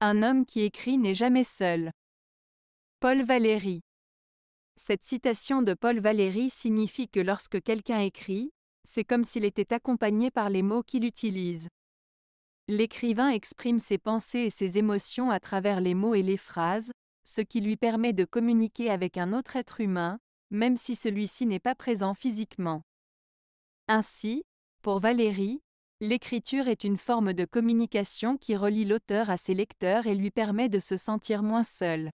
Un homme qui écrit n'est jamais seul. Paul Valéry. Cette citation de Paul Valéry signifie que lorsque quelqu'un écrit, c'est comme s'il était accompagné par les mots qu'il utilise. L'écrivain exprime ses pensées et ses émotions à travers les mots et les phrases, ce qui lui permet de communiquer avec un autre être humain, même si celui-ci n'est pas présent physiquement. Ainsi, pour Valéry, L'écriture est une forme de communication qui relie l'auteur à ses lecteurs et lui permet de se sentir moins seul.